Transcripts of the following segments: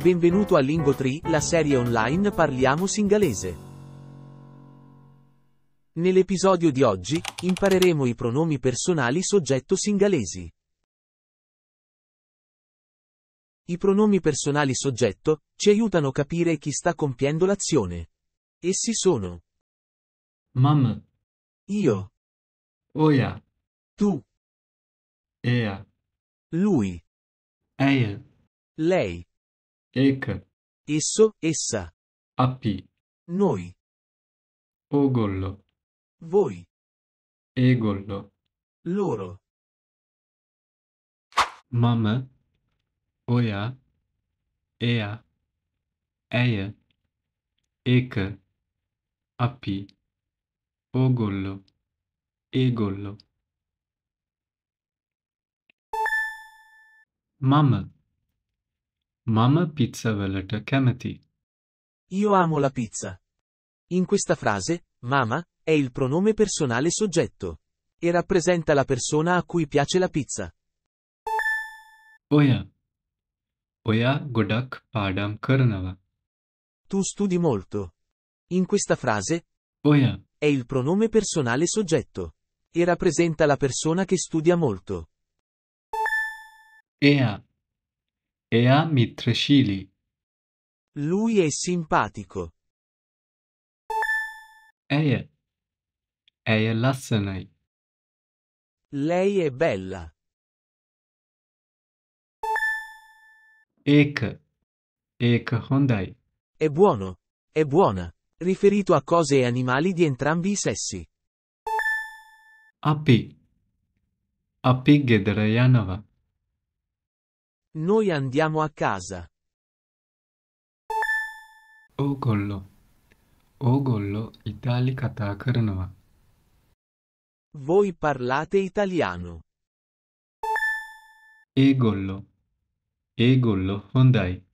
Benvenuto a Lingo 3, la serie online Parliamo Singalese. Nell'episodio di oggi, impareremo i pronomi personali soggetto singalesi. I pronomi personali soggetto ci aiutano a capire chi sta compiendo l'azione. Essi sono Mam, io, Oia, tu, Ea, lui, Eia, lei. Ek. Esso, essa. Api. Noi. Ogollo. Voi. Egollo. Loro. Mamma. Oia. Ea. Eie. Ek. Appi. Ogollo. Egollo. Mama. Mama pizza velata kamati. Io amo la pizza. In questa frase, mama è il pronome personale soggetto e rappresenta la persona a cui piace la pizza. Oya. Oya godak padam karnava. Tu studi molto. In questa frase, Oya è il pronome personale soggetto e rappresenta la persona che studia molto. Ea. E a Mitrecili. Lui è simpatico. Eje. Eje lassenei. Lei è bella. Ek. Ek hondai. È buono. È buona. Riferito a cose e animali di entrambi i sessi. Api. Api Gedrejanova. Noi andiamo a casa. Ogollo. Oh Ogollo oh italica kata karanova. Voi parlate italiano. Egollo. Egollo hondai.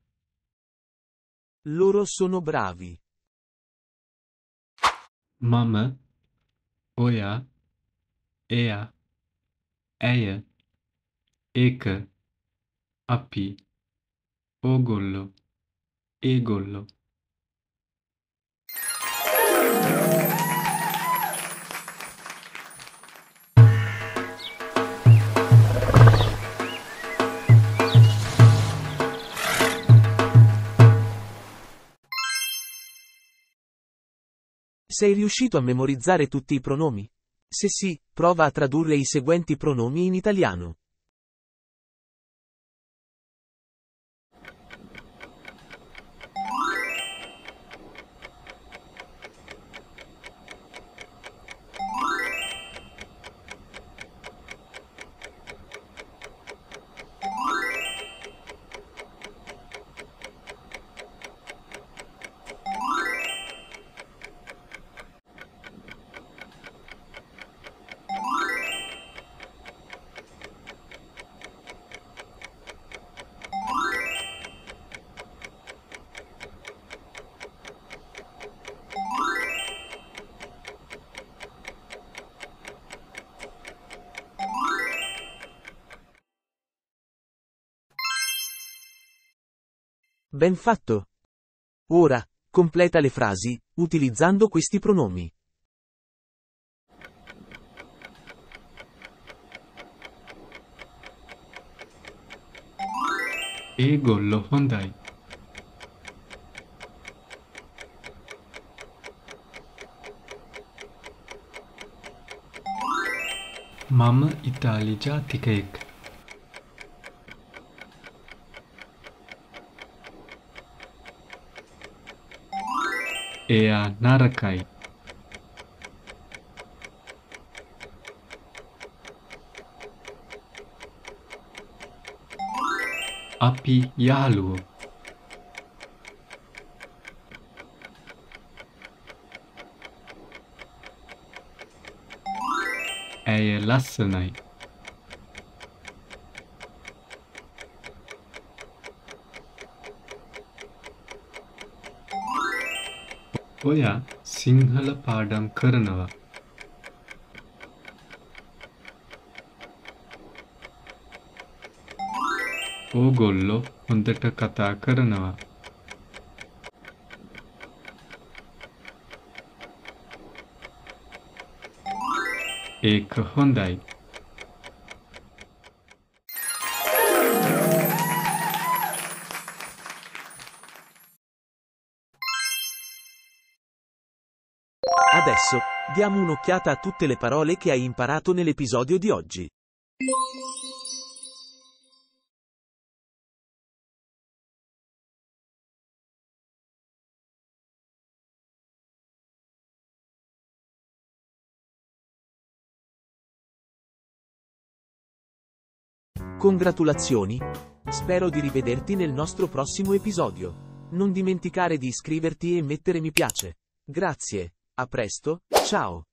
Loro sono bravi. Mamma. Oia. Ea. Eia. Eka. Appi, Ogollo, Egollo. Sei riuscito a memorizzare tutti i pronomi? Se sì, prova a tradurre i seguenti pronomi in italiano. Ben fatto. Ora, completa le frasi, utilizzando questi pronomi. E gollo Hyundai. Mam Italia Ticake. é a Narakai. Api Yalu. Äijä é Lassanai. ඔයා සිංහල පාඩම් කරනවා ඕගොල්ලො හොඳට කතා කරනවා ඒක හොඳයි Adesso, diamo un'occhiata a tutte le parole che hai imparato nell'episodio di oggi. Congratulazioni! Spero di rivederti nel nostro prossimo episodio. Non dimenticare di iscriverti e mettere mi piace. Grazie! A presto, ciao!